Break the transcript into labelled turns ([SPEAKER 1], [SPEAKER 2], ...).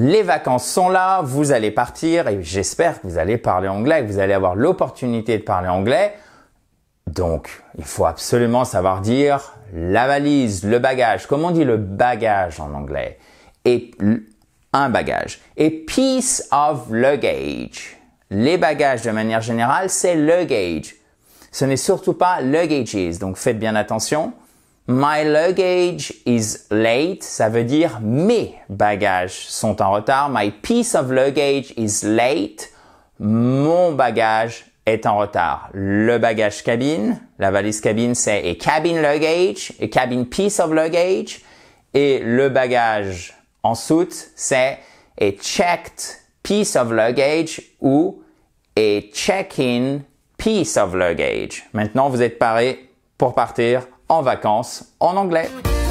[SPEAKER 1] Les vacances sont là, vous allez partir et j'espère que vous allez parler anglais, que vous allez avoir l'opportunité de parler anglais. Donc, il faut absolument savoir dire la valise, le bagage. Comment on dit le bagage en anglais Et un bagage. Et piece of luggage. Les bagages de manière générale, c'est luggage. Ce n'est surtout pas luggages. Donc, faites bien attention. My luggage is late, ça veut dire mes bagages sont en retard. My piece of luggage is late, mon bagage est en retard. Le bagage cabine, la valise cabine c'est a cabin luggage, a cabin piece of luggage. Et le bagage en soute c'est a checked piece of luggage ou a check-in piece of luggage. Maintenant vous êtes paré pour partir en vacances en anglais.